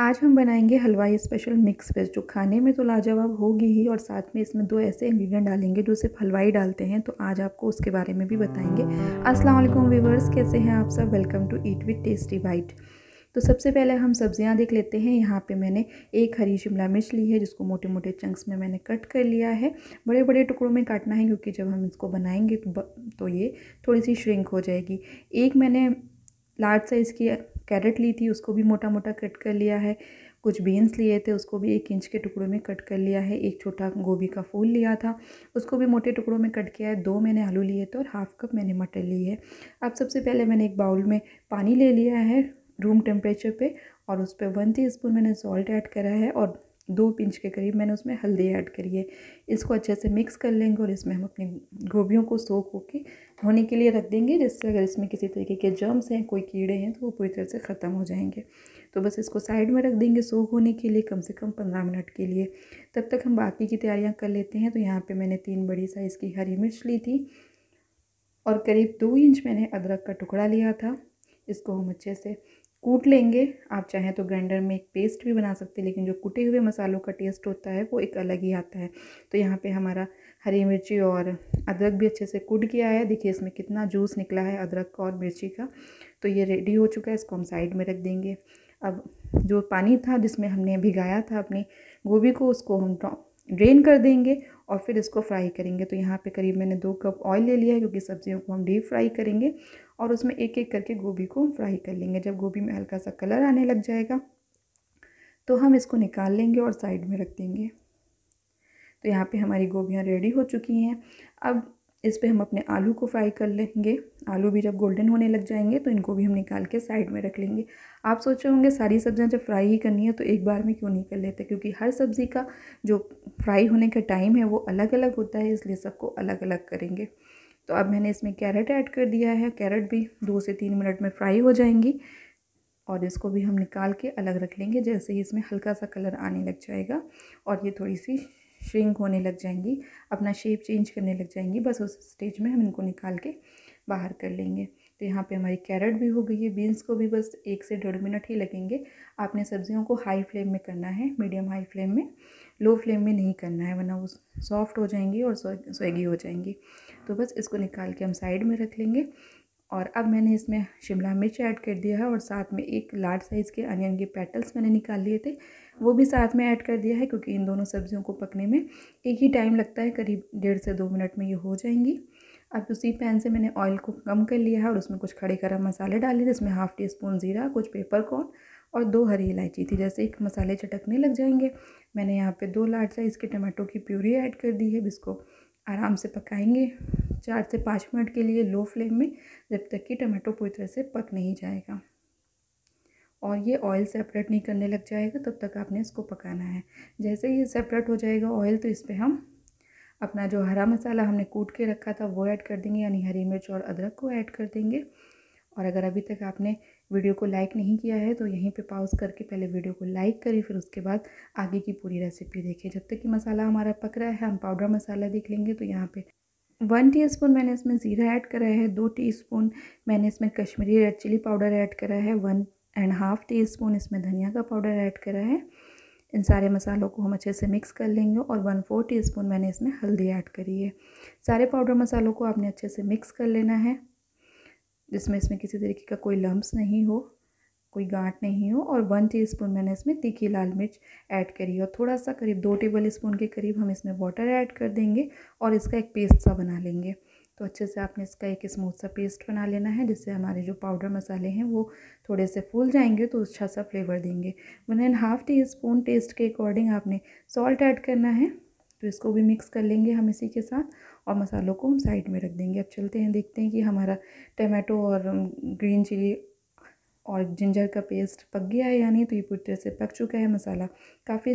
आज हम बनाएंगे हलवाई स्पेशल मिक्स वेज जो खाने में तो लाजवाब होगी ही और साथ में इसमें दो ऐसे इंग्रेडिएंट डालेंगे जो सिर्फ हलवाई डालते हैं तो आज आपको उसके बारे में भी बताएंगे अस्सलाम वालेकुम कैसे हैं आप सब welcome to eat with tasty bite तो सबसे पहले हम सब्जियां देख लेते हैं यहाँ पे मैंने एक हरी शिमला मिर्च ली है जिसको मोटे मोटे चंक्स में मैंने कट कर लिया है बड़े बड़े टुकड़ों में काटना है क्योंकि जब हम इसको बनाएंगे तो, तो ये थोड़ी सी श्रिंक हो जाएगी एक मैंने लार्ज साइज़ की कैरेट ली थी उसको भी मोटा मोटा कट कर लिया है कुछ बीन्स लिए थे उसको भी एक इंच के टुकड़ों में कट कर लिया है एक छोटा गोभी का फूल लिया था उसको भी मोटे टुकड़ों में कट किया है दो मैंने आलू लिए थे और हाफ़ कप मैंने मटर ली है अब सबसे पहले मैंने एक बाउल में पानी ले लिया है रूम टेम्परेचर पर और उस पर वन टी स्पून मैंने सॉल्ट ऐड करा है और दो पिंच के करीब मैंने उसमें हल्दी ऐड करी है इसको अच्छे से मिक्स कर लेंगे और इसमें हम अपनी गोभीियों को सोख होके धोने के लिए रख देंगे जिससे अगर इसमें किसी तरीके के जर्म्स हैं कोई कीड़े हैं तो वो पूरी तरह से ख़त्म हो जाएंगे तो बस इसको साइड में रख देंगे सोख होने के लिए कम से कम पंद्रह मिनट के लिए तब तक हम बाकी की तैयारियाँ कर लेते हैं तो यहाँ पर मैंने तीन बड़ी साइज़ की हरी मिर्च ली थी और करीब दो इंच मैंने अदरक का टुकड़ा लिया था इसको हम अच्छे से कूट लेंगे आप चाहें तो ग्राइंडर में एक पेस्ट भी बना सकते हैं लेकिन जो कूटे हुए मसालों का टेस्ट होता है वो एक अलग ही आता है तो यहाँ पे हमारा हरी मिर्ची और अदरक भी अच्छे से कूट गया है देखिए इसमें कितना जूस निकला है अदरक और मिर्ची का तो ये रेडी हो चुका है इसको हम साइड में रख देंगे अब जो पानी था जिसमें हमने भिगाया था अपनी गोभी को उसको हम ड्रेन कर देंगे और फिर इसको फ्राई करेंगे तो यहाँ पे करीब मैंने दो कप ऑयल ले लिया है क्योंकि सब्जियों को हम डीप फ्राई करेंगे और उसमें एक एक करके गोभी को फ्राई कर लेंगे जब गोभी में हल्का सा कलर आने लग जाएगा तो हम इसको निकाल लेंगे और साइड में रख देंगे तो यहाँ पे हमारी गोभियाँ रेडी हो चुकी हैं अब इस पर हम अपने आलू को फ्राई कर लेंगे आलू भी जब गोल्डन होने लग जाएंगे तो इनको भी हम निकाल के साइड में रख लेंगे आप सोच रहे होंगे सारी सब्जियाँ जब फ्राई ही करनी है तो एक बार में क्यों नहीं कर लेते क्योंकि हर सब्ज़ी का जो फ्राई होने का टाइम है वो अलग अलग होता है इसलिए सबको अलग अलग करेंगे तो अब मैंने इसमें कैरेट ऐड कर दिया है कैरेट भी दो से तीन मिनट में फ्राई हो जाएंगी और इसको भी हम निकाल के अलग रख लेंगे जैसे ही इसमें हल्का सा कलर आने लग जाएगा और ये थोड़ी सी श्रिंक होने लग जाएंगी अपना शेप चेंज करने लग जाएंगी बस उस स्टेज में हम इनको निकाल के बाहर कर लेंगे तो यहाँ पे हमारी कैरेट भी हो गई है बीन्स को भी बस एक से डेढ़ मिनट ही लगेंगे आपने सब्जियों को हाई फ्लेम में करना है मीडियम हाई फ्लेम में लो फ्लेम में नहीं करना है वरना वो सॉफ्ट हो जाएंगी और स्वेगी हो जाएंगी तो बस इसको निकाल के हम साइड में रख लेंगे और अब मैंने इसमें शिमला मिर्च ऐड कर दिया है और साथ में एक लार्ज साइज़ के अनियन के पेटल्स मैंने निकाल लिए थे वो भी साथ में ऐड कर दिया है क्योंकि इन दोनों सब्जियों को पकने में एक ही टाइम लगता है करीब डेढ़ से दो मिनट में ये हो जाएंगी अब उसी पैन से मैंने ऑयल को कम कर लिया है और उसमें कुछ खड़े गर्म मसाले डाले जिसमें हाफ़ टी स्पून ज़ीरा कुछ पेपर कॉर्न और दो हरी इलायची थी जैसे एक मसाले चटकने लग जाएंगे मैंने यहाँ पे दो लार्ज साइज़ के टमाटो की प्यूरी ऐड कर दी है इसको आराम से पकाएंगे चार से पाँच मिनट के लिए लो फ्लेम में जब तक कि टमाटो पूरी तरह से पक नहीं जाएगा और ये ऑयल सेपरेट नहीं करने लग जाएगा तब तक आपने इसको पकाना है जैसे ये सेपरेट हो जाएगा ऑयल तो इस पर हम अपना जो हरा मसाला हमने कूट के रखा था वो ऐड कर देंगे यानी हरी मिर्च और अदरक को ऐड कर देंगे और अगर अभी तक आपने वीडियो को लाइक नहीं किया है तो यहीं पे पाउज करके पहले वीडियो को लाइक करें फिर उसके बाद आगे की पूरी रेसिपी देखें जब तक कि मसाला हमारा पक रहा है हम पाउडर मसाला देख लेंगे तो यहाँ पे वन टीस्पून मैंने इसमें ज़ीरा ऐड करा है दो टीस्पून मैंने इसमें Kashmiri red chilli powder add करा है one and half teaspoon इसमें धनिया का पाउडर ऐड करा है इन सारे मसालों को हम अच्छे से मिक्स कर लेंगे और वन फोर टी स्पून मैंने इसमें हल्दी ऐड करी है सारे पाउडर मसालों को आपने अच्छे से मिक्स कर लेना है जिसमें इसमें किसी तरीके का कोई लम्ब्स नहीं हो कोई गांठ नहीं हो और वन टी स्पून मैंने इसमें तीखी लाल मिर्च ऐड करी और थोड़ा सा करीब दो टेबल स्पून के करीब हम इसमें वाटर ऐड कर देंगे और इसका एक पेस्ट सा बना लेंगे तो अच्छे से आपने इसका एक स्मूथ सा पेस्ट बना लेना है जिससे हमारे जो पाउडर मसाले हैं वो थोड़े से फूल जाएंगे तो अच्छा सा फ्लेवर देंगे one and half teaspoon taste के अकॉर्डिंग आपने सॉल्ट ऐड करना है तो इसको भी मिक्स कर लेंगे हम इसी के साथ और मसालों को हम साइड में रख देंगे अब चलते हैं देखते हैं कि हमारा टमाटो और ग्रीन um, चिली और जिंजर का पेस्ट पक गया है यानी तो ये पूरी तरह से पक चुका है मसाला काफ़ी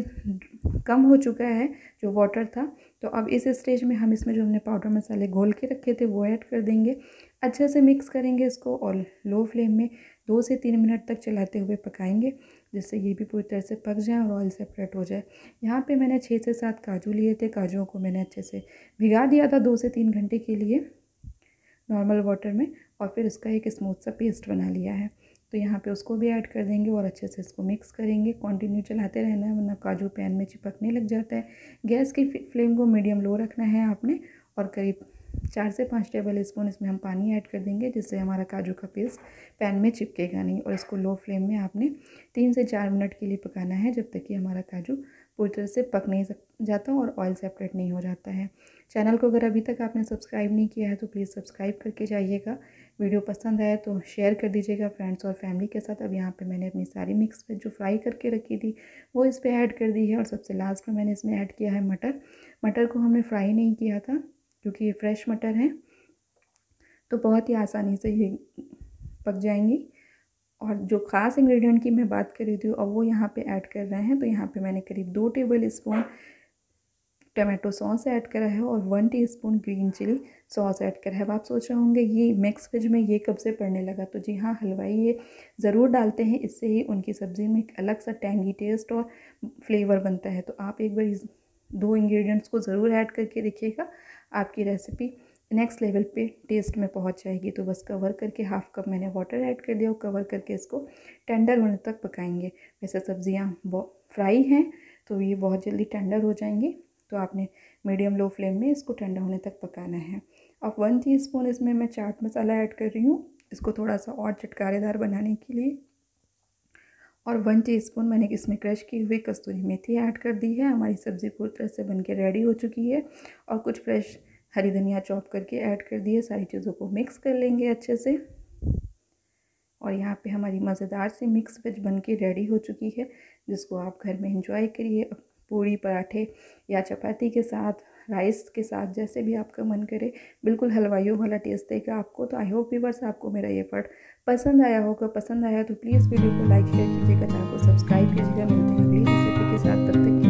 कम हो चुका है जो वाटर था तो अब इस स्टेज में हम इसमें जो हमने पाउडर मसाले घोल के रखे थे वो ऐड कर देंगे अच्छे से मिक्स करेंगे इसको और लो फ्लेम में दो से तीन मिनट तक चलाते हुए पकाएंगे जिससे ये भी पूरी तरह से पक जाए और ऑयल सेपरेट हो जाए यहाँ पे मैंने छः से सात काजू लिए थे काजुओं को मैंने अच्छे से भिगा दिया था दो से तीन घंटे के लिए नॉर्मल वाटर में और फिर उसका एक स्मूथ सा पेस्ट बना लिया है तो यहाँ पे उसको भी ऐड कर देंगे और अच्छे से इसको मिक्स करेंगे कंटिन्यू चलाते रहना है वरना काजू पैन में चिपकने लग जाता है गैस की फ्लेम को मीडियम लो रखना है आपने और करीब चार से पाँच टेबल स्पून इसमें हम पानी ऐड कर देंगे जिससे हमारा काजू का पेस्ट पैन में चिपकेगा नहीं और इसको लो फ्लेम में आपने तीन से चार मिनट के लिए पकाना है जब तक कि हमारा काजू पूरी तरह से पक नहीं सक जाता हूँ और ऑयल सेपरेट नहीं हो जाता है चैनल को अगर अभी तक आपने सब्सक्राइब नहीं किया है तो प्लीज़ सब्सक्राइब करके जाइएगा वीडियो पसंद आए तो शेयर कर दीजिएगा फ्रेंड्स और फैमिली के साथ अब यहाँ पे मैंने अपनी सारी मिक्स वेज जो फ्राई करके रखी थी वो इस पर ऐड कर दी है और सबसे लास्ट में मैंने इसमें ऐड किया है मटर मटर को हमने फ्राई नहीं किया था क्योंकि ये फ्रेश मटर हैं तो बहुत ही आसानी से ये पक जाएंगी और जो ख़ास इंग्रेडिएंट की मैं बात कर रही थी और वो यहाँ पे ऐड कर रहे हैं तो यहाँ पे मैंने करीब दो tablespoon tomato sauce add करा है और one teaspoon green chilli sauce add करा है अब आप सोच रहे होंगे ये मिक्स वेज में ये कब से पड़ने लगा तो जी हाँ हलवाई ये ज़रूर डालते हैं इससे ही उनकी सब्ज़ी में एक अलग सा टैंगी टेस्ट और फ्लेवर बनता है तो आप एक बार इस दो इंग्रेडिएंट्स को ज़रूर ऐड करके देखिएगा आपकी रेसिपी नेक्स्ट लेवल पे टेस्ट में पहुंच जाएगी तो बस कवर करके हाफ कप मैंने वाटर ऐड कर दिया और कवर करके इसको टेंडर होने तक पकाएंगे वैसे सब्ज़ियाँ फ्राई हैं तो ये बहुत जल्दी टेंडर हो जाएंगी तो आपने मीडियम लो फ्लेम में इसको ठंडा होने तक पकाना है अब वन टी स्पून इसमें मैं चाट मसाला ऐड कर रही हूँ इसको थोड़ा सा और चटकारेदार बनाने के लिए और वन टी स्पून मैंने इसमें क्रश की हुई कस्तूरी मेथी ऐड कर दी है हमारी सब्ज़ी पूरी तरह से बन के रेडी हो चुकी है और कुछ फ्रेश हरी धनिया चॉप करके ऐड कर दिए सारी चीज़ों को मिक्स कर लेंगे अच्छे से और यहाँ पे हमारी मज़ेदार सी मिक्स वेज बन के रेडी हो चुकी है जिसको आप घर में इंजॉय करिए पूरी पराठे या चपाती के साथ राइस के साथ जैसे भी आपका मन करे बिल्कुल हलवाइयों वाला टेस्ट देगा आपको तो आई होप व्यूवर्स आपको मेरा ये फर्ट पसंद आया होगा पसंद आया तो प्लीज़ वीडियो को लाइक शेयर कीजिएगा चैनल को सब्सक्राइब कीजिएगा मिलते हैं अगली रेसिपी के साथ तब तक